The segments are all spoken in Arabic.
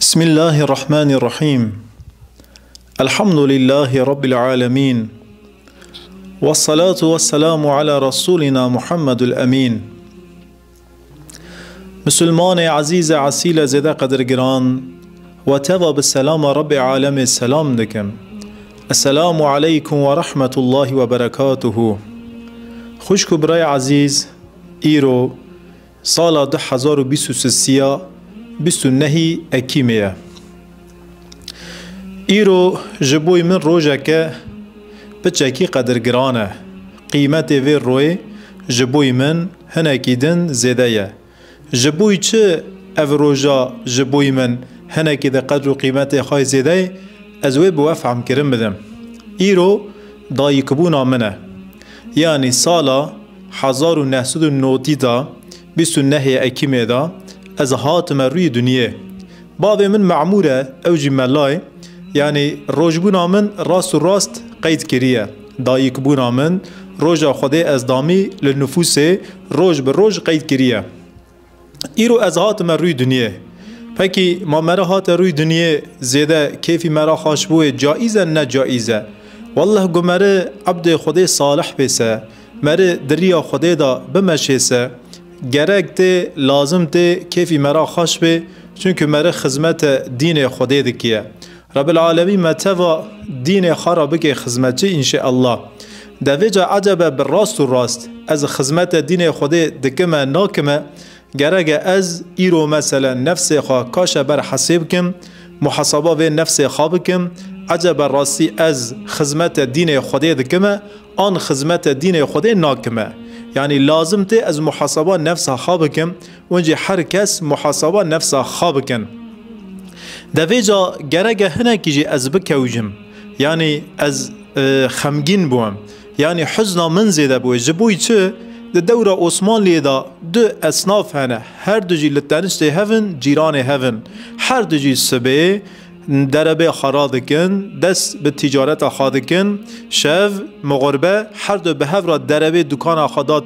بسم الله الرحمن الرحيم الحمد لله رب العالمين والصلاة والسلام على رسولنا محمد الأمين مسلمان عزيز عسيل زيدا قدر جران و بالسلام رب عالم السلام دکم السلام عليكم ورحمة الله وبركاته براي عزيز إيرو صلاة حزار بيسوس 2023 29 ئەکیمەیە. ئیرۆ ji بۆی من ڕۆژەکە پچەکی قەدرگرانە، قیمەتێ vê ڕۆێ ji بۆی من hinekî din zêdeye. Ji بۆی çi ev roja ji بۆی min hinekî de qed û qîmetê xay zêdey, ez wê bi we femkirin bidim. Îro dayîkbûna min e. Yanî sala 1990 da 29 nehê ekîmê da, از هاتم روی دنیا باوی من معموره او ملای یعنی روش نامن راست و راست قید کریه دایک بونا من روش خود از دامی لنفوس روش به روش قید کریه ایرو از هاتم روی دنیا پکی ما مره هات روی دنیا زیده کیفی مرا خاش بوی جایزه نه جایزه والله مره عبد خدای صالح بیسه مره دریا خدای دا بمشه گرک ته لازم ته کیفی مرا خوش به چون که مرا خدمت دین خدا دکیه رب العالمین متوا دین خارا بگه خدمتی ان شاء الله عجبه بر راست و راست از خدمت دین خدا دکمه ناکمه گرگ از ایرو مثلا نفس خواه کاش بر حسیب کم محاسبه به نفس خواه بکم عجبه راستی از خدمت دین خدا دکمه آن خدمت دین خدا ناکمه یعنی لازم تی از محاسبه نفسا خواب کن اونجا هر کس محاسبه نفسا خواب بکن دویجا گرگه که جی از بکوجم یعنی از خمگین بوم یعنی حزن من زیده بوی جبوی چه ده دوره لیه دا دو اصناف هنه هر دو جی لتنشتی هفن جیران هفن هر دو جی سبه دربه کن دست به تجارت کن شو مغربه هر دو به هفرا دربه دکان خدا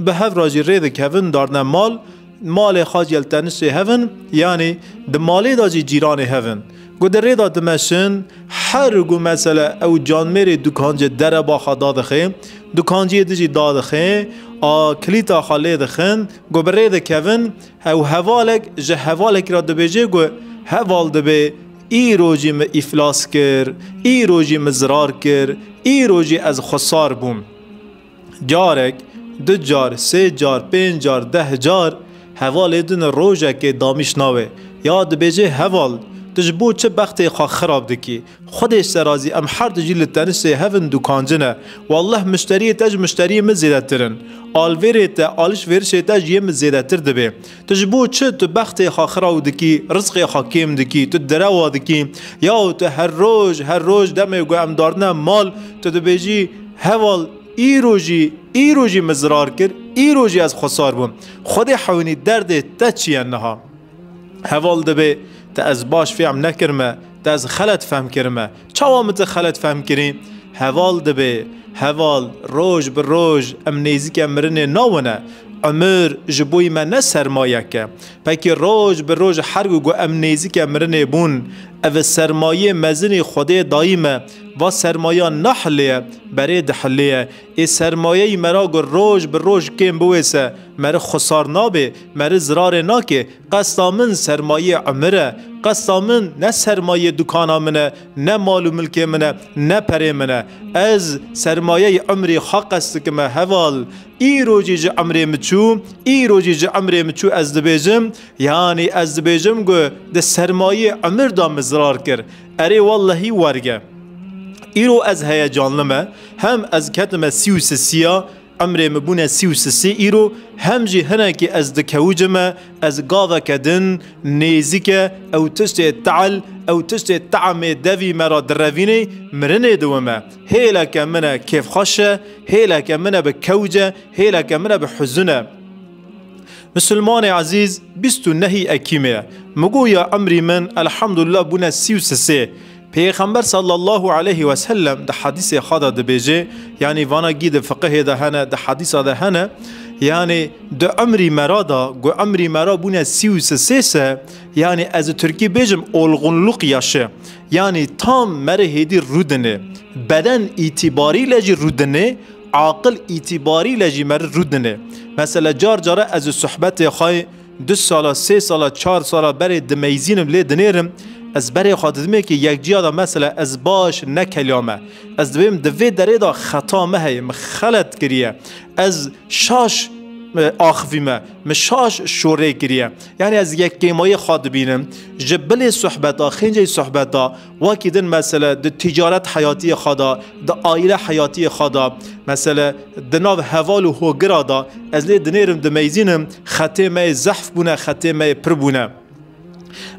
به هفرا جی رید کوین دارن مال مال خواد یلتنس هفن یعنی د مالی داجی جیران گو در داد مشن هر گو مثلا او دکان دکانج در با خدا دخه دکانجی دجی دادخه آ کلیتا خاله دخن گوبرید دکوین او حوالک جه حوالک را دبیجه گو حوال دبی ای روژی می افلاس کر ای روژی می زرار کر ای روژی از خسار بوم جارک دو جار سه جار پنج جار ده جار هوال دن روژه که دامیش ناوه یاد بیجه هوال تجبو چه بختی خوا خراب دکی خودش سرازی ام هر د جیل سه هفن و الله مشتری تج مشتری من زیده ترن آلویر تا آلش ورش تج یه من زیده تر دبه تجبو چه تو بختی خوا خراب دکی رزق خوا کیم دکی تو دروا دکی یا تو هر روز هر روز دمه گو ام دارنه مال تو دبیجی هوال ایروژی ایروژی مزرار کرد ایروژی از خسار بم خود حونی درد تا چیه نها هوال دبه تا از باش فهم نکرمه تا از خلط فهم کرمه چوامت خلط فهم کریم هوال دبه هوال روش به روش ام نیزی که مرنه ناونه عمر جبوی من نه سرمایه که پکی روش به روش هرگو گو ام که مرنه بون او سرمایه مزین خود دایمه و سرمایه نحله برای دحله ای سرمایه مرا گر روش روز روش کم بویسه مر خسار نابه مر زرار ناکه قصد من سرمایه عمره قصد من نه سرمایه دکان منه نه مال و ملک منه نه پره منه از سرمایه عمری حق است که من هوال ای روزی جه عمری مچو ای روزی جه عمری مچو از دبیجم یعنی از دبیجم گو ده سرمایه عمر دامز ضرار کرد اره والله ورگه ایرو از هیجان لمه هم از کتمه سی و سیا عمري مبونه سيو سسي ایرو هم جی هنه که از دكوجما از کدن نیزی که او تشت تعل او تشت التعمي دوی مرا دروینه مرنه درافيني مرني دوما هيلا كمنا كيف خشة هيلا كمنا بكوجة منه به حزونه مسلمان عزیز 29 اکیمه مگویا امری من الحمدلله بونه 33 پیغمبر صلی الله علیه و سلم د حدیث خدا د بیجه یعنی وانا گی د فقه ده هنه د حديث ده هنه يعني د امري مرا دا گو امری مرا بونه سيو و سه يعني یعنی از ترکی بیجم اولغنلوق یاشه یعنی تام مره هیدی رودنه بدن ایتباری لجی رودنه عاقل اعتباری لجی مر رودنه مثلا جار جاره از صحبت خای دو سالا سه سالا چهار سالا بره دمیزینم لی دنیرم از برای خاطر که یک جیادا مثلا از باش نکلامه از دویم دوی دره دا خطا مه خلط گریه از شاش آخویمه مشاش شوره گریه یعنی از یک گیمای خاد بینم جبل صحبت ها خینج صحبت ها واکی دن مثلا د تجارت حیاتی خدا د آیله حیاتی خدا مثلا د ناو هوال و هوگرا دا از لی دنیرم د میزینم ختمه زحف بونه ختمه پر بونه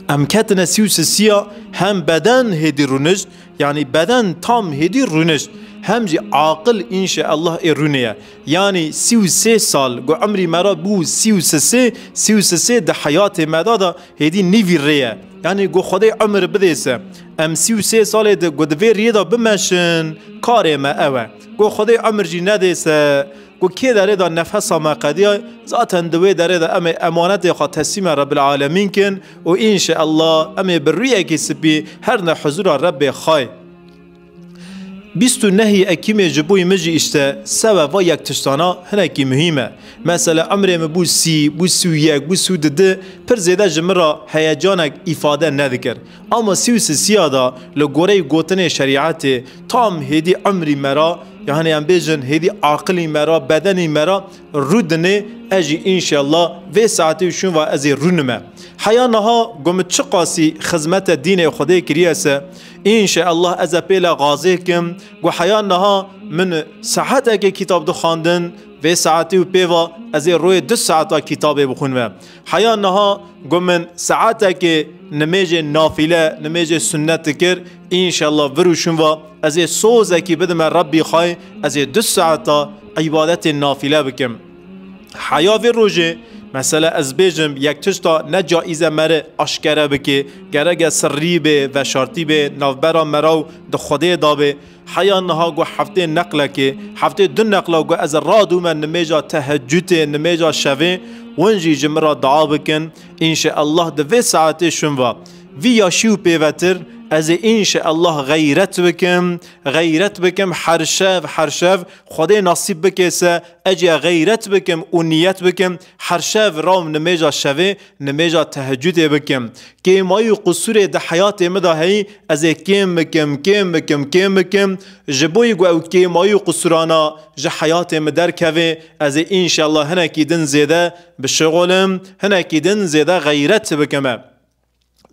امکت نسیو سیو هم بدن هدی رونشت یعنی بدن تام هدی رونشت همجي عاقل إن شاء الله إرونيا يعني سيو سي سال قو عمري مرا بو سيو سي سيو سي ده حياتي مدى ده هيدي نيفي ريا يعني قو خده عمر بديسة ام سيو سي سال ده قو دفي ريا ده بمشن كاري ما اوا قو خده عمر جي نديسة قو كي داري ده نفس ما قديا ذاتن دوي داري ده ام امانت خا تسيم رب العالمين كن و إن شاء الله ام بريا كي سبي هرنا حضور رب خاي 29 Ekim'e jiboy meci işte sebep ve yaklaştana hineki mühime. Mesela emre mi bu si, bu suyek, bu su dedi, pir zede jimira heyecanek ifade nedikir. Ama siyusi siyada, le gorey gotine şeriatı tam hedi emri mera يعني ام بيجن هذي عقلي مرا بدني مرا رودني اجي ان شاء الله في ساعتي شون وازي رونما حيا نها قم تشقاسي خدمت الدين خدي كرياسه ان شاء الله ازا بيلا غازيكم وحيا نها من ساعتك كتاب دخاندن و ساعتی و پیوا از روی دو ساعتا کتاب و حیا نها گمن ساعتا که نمیج نافله نمیج سنت کر انشالله وروشون و از سوزه که بدم ربی خواه از دو ساعتا عبادت نافله بکم حیا و مثلا از بیجم یک نه جایزه مره آشکره بکی گرگ سری به و شرطی به نوبرا مراو د خوده دابه حیا نها گو هفته نقله که هفته دو نقله گو از را من نمیجا تهجوت نمیجا شوه ونجی جمرا دعا بکن انشاءالله ده ساعت ساعت شنوا وی یاشیو پیوتر ئەزێ ئینشە ئەله غیرت بکم غەیرەت بکەم حرشەف حرشەف خدا نصیب بکسه ئەجیا غیرت بکم و نیەت بکەم حرشەف ڕام نمێژە شەوێ نمێژە تەهجدێ بکەم کێمای و قوسورێ دە حیاتێ مدا هەیە ئەزێ کێم بکەم کێم بکەم کێم بکەم ji boyî gu ew kêmayî qusurana ji heyatê me derkevê ez ê înşallah hinekî din zêde bi şixolim hinekî دن زیده غیرت بکم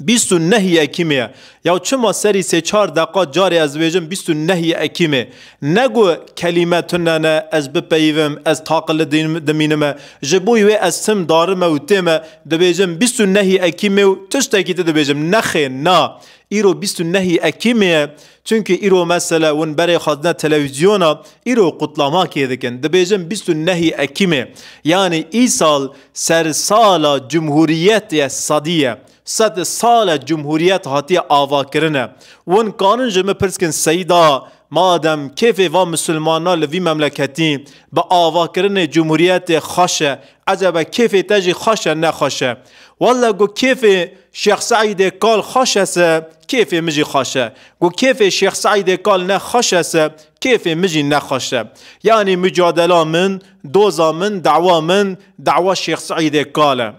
بیست و نهی اکیمه یا چما سری سه چار دقا جاری از ویجم بیست و نهی اکیمه نگو کلمه تنانه از بپیویم از تاقل دمینمه جبوی وی از سم دارمه و تیمه دبیجم بیست و نهی اکیمه و تشتاکیده دبیجم نخی نا ایرو بیست و نهی اکیمه چونکه ایرو مثلا ون برای خواندن تلویزیونا ایرو قطلما کیدکن دبیجم بیست و نهی اکیمه یعنی ای سال سر سالا جمهوریت صدیه صد سال جمهوریت هاتی آوا کرنه ون قانون جمع پرسکن سیدا مادم کیف و ها لوی مملکتی به آوا کرن جمهوریت خاشه عجب کیف تجی خاشه نخاشه والا گو کیف شخص سعید کال خاشه سه کیف مجی خاشه گو کیف شخص سعید کال نخاشه سه کیف مجی نخاشه یعنی مجادله من دوزا من دعوا من دعوا شیخ سعید کاله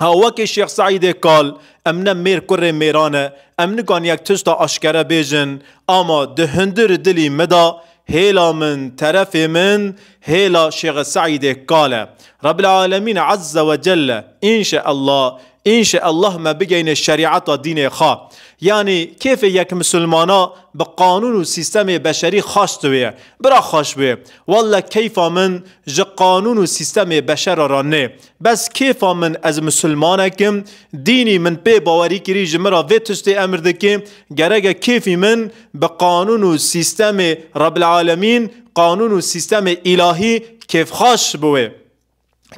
ها وکی شیخ سعید کال امنه میر کره میرانه امنگان یک تشتا اشکره بیجن اما دهندر دلی مدا هيلا من ترف من هيلا شيخ سعيد قال رب العالمين عز وجل إن شاء الله إن شاء الله ما بگین الشريعة دین خا يعني كيف یک مسلمانا بقانون قانون بشري سیستم بشری برا خاش بویه والله كيف من ج قانون و بشر راني بس كيف من از مسلمانکم ديني من بي باوری کری جمرا وی تشتی امر دکیم گرگ کیفی من بقانون قانون رب العالمين قانون و الهي كيف خاش بوي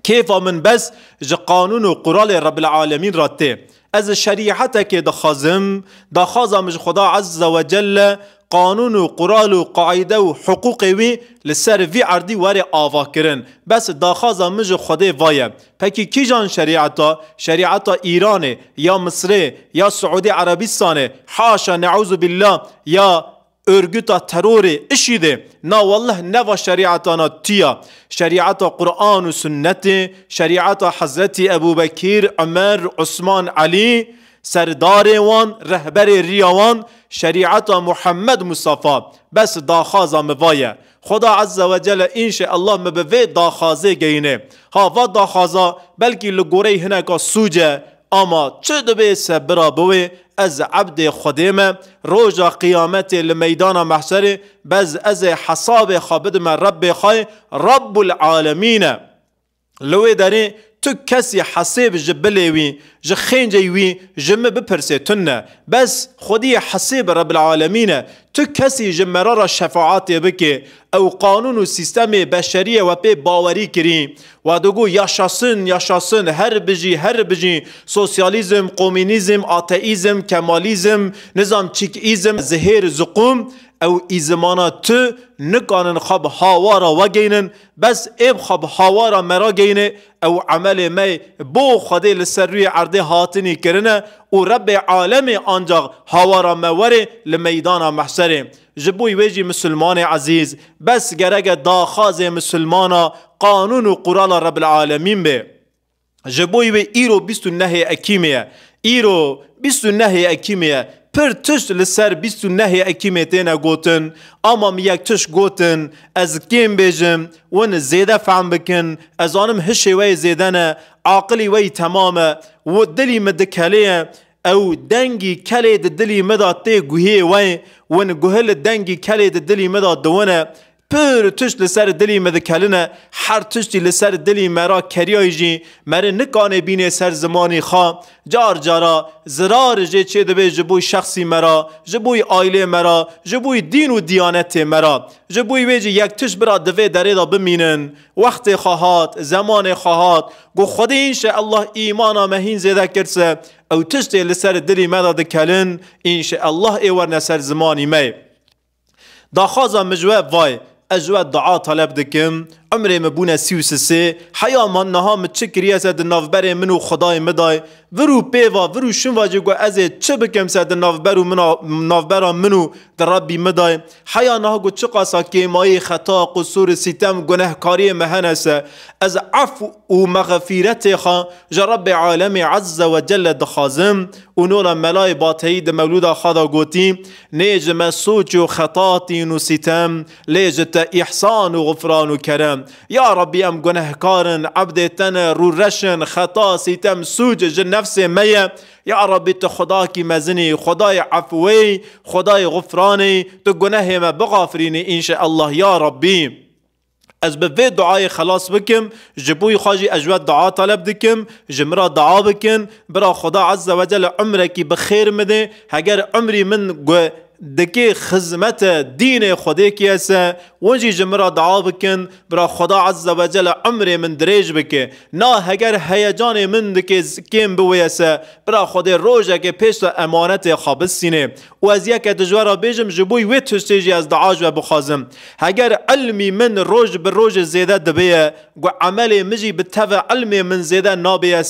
كيف من بس جي قانون وقرال رب العالمين راتي از شريعتك دخازم دخازم خدا عز وجل قانون وقرال قرال و قاعده لسر في عردي واري آوا بس داخاز مج خدا فايا پکی كي جان شريعتا شريعتا ايراني يا مصري يا سعودي عربستاني حاشا نعوذ بالله يا örgüta terörü işidi na vallah neva şeriatana تیا seriata قرآن و سنت şeriata حضرت ابو Bekir, Ömer, عثمان Ali سردار وان رهبر ريوان شريعة محمد مصطفى بس داخازا مبایه خدا عز جل إن شاء الله مبفي داخازه گینه ها فا داخازا بلكي لقوري هناك سوجة اما چه دەبێ سە از عبد عبد روز قیامت قیامت لمیدان مەدانە بز از حساب حەسابێ من رب خواه رب العالمین لوی داری تو کسی حسیب جبلی وی جخینجی وی جمع بپرسی تنه بس خودی حسیب رب العالمینه تو کسی جمرا را شفاعت بکی او قانون و سیستم بشری و پی باوری کری و دوگو یاشاسن یاشاسن هر بجی هر بجی سوسیالیزم قومینیزم آتئیزم کمالیزم نظام چیکیزم زهیر زقوم ew izmana tu nikanin xab havara vegeynin bes ev xab havara mera geyne ew emelê me bo Xwedê li ser rûyê erdê hatinî kirine û Rebbê alemê ancaq havara me werê li meydana mehserê ji bo wê jî misilmanê ezîz bes gereke daxazê misilmana qanûn û qurala Rebbil alemîn bê ji bo wê îro bîst پر تشت لسر بیست و نهی اکیمه تینا گوتن اما می یک تش گوتن از کیم بیجم ون زیده فهم بکن از آنم هشه وی زیده نه عاقلی وی تمامه و دلی مدکلیه او دنگی کلی دلی مدا تی گوهی وی ون گوهل دنگی کلی دلی مدا دوانه پر تشت لسر دلی مده کلنه هر تشتی لسر دلی مرا کریای جی مره نکانه بینه سر زمانی خوا جار جارا زرار جه چه دبه جبوی شخصی مرا جبوی آیله مرا جبوی دین و دیانت مرا جبوی ویجی یک تش برا دوه دره دا بمینن وقت خواهات زمان خواهات گو خود اینشه الله ایمانا مهین زیده کرسه او تشتی لسر دلی مده کلن اینشه الله ایورنه سر زمانی می داخوازا مجوه وای اجوا الدعاء طلب دكم عمره مبونه بونا سی و سسه حیا من نها مت سد نافبر منو خدای مدای ورو پیوا ورو شنوا جگو از چه بکم سد نافبر منو منا منو در ربی مدای حیا نها گو چه قاسا که مای خطا قصور ستم گنه کاری مهنس از عفو و مغفیرت خا جرب عالم عز و جل دخازم و نور ملای باتی د مولودا خدا گوتی نیج مسوچ و خطاتی و ستم لیج تا احسان و غفران و کرم يا ربي ام گناهکارن عبد تن رو رشن خطا سیتم سوج جن نفس میه يا ربي تو خدا کی مزنی خدای عفوی خدای غفرانی تو گناه ما بغافرینی الله يا ربي از به وی دعای خلاص بکم جبوی خواجی اجواد دعا طلب دکم جمرا دعا بکن برا خدا عز و جل عمره کی بخیر مده اگر عمری من دکی خدمت دین خدا کی هست ونجی جمرا دعا بکن برا خدا عز و جل عمر من دریج بکه نه هگر هیجان من دکی کم بوی هست برا خدا روزه که پیش امانت خابس سینه و از یک را بیجم جبوی وی تشتیجی از دعاج و بخازم هگر علمی من روز به روز زیده دبیه و عمل مجی به تو علمی من زیده نابیه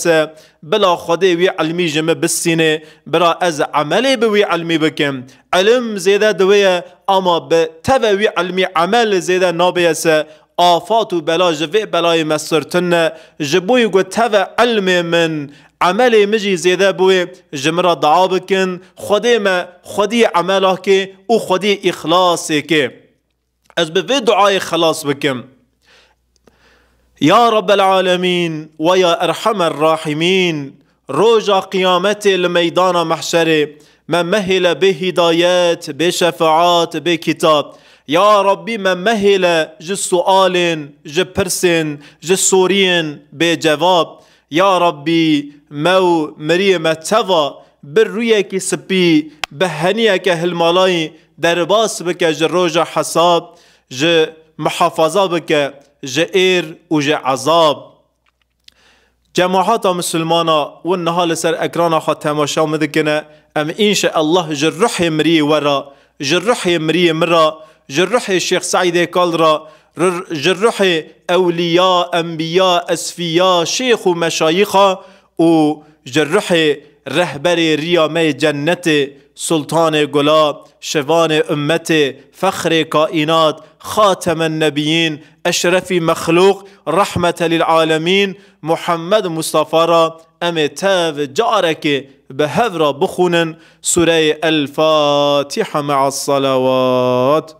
بلا خدا وی علمی جمع بسینه برا از عملی وی علمی بکم علم زیده دویه اما به تووی علمی عمل زیده نابیسه آفات و بلا جوی بلای مسرتن جبوی گو تو علم من عمل مجی زیده بوی جمرا دعا بکن خودی ما خودی عمله که او خودی اخلاصی که از به دعای خلاص بکم یا رب العالمین و یا ارحم الراحمین روجا قیامت لمیدان محشره من مهل بهدايات بشفاعات بكتاب يا ربي من مهل جسؤال سؤال جسورين بجواب يا ربي مو مريم تفا برويك سبي بهنيك هالمالاي درباس بك جروج حساب ج محافظة بك جئير وجعذاب جماعات مسلمانا والنها لسر اكرانا خا تماشا مدكنا ام ان شاء الله جرح مري ورا جرح مري مرا جرح الشيخ سعيد كالرا جرح اولياء انبياء اسفياء شيخ و جرح رهبر ریامه جنت سلطان گلا شوان امت فخر کائنات خاتم النبیین اشرف مخلوق رحمت للعالمین محمد مصطفی را ام تاو جارک به هفرا بخونن سوره الفاتحه مع الصلوات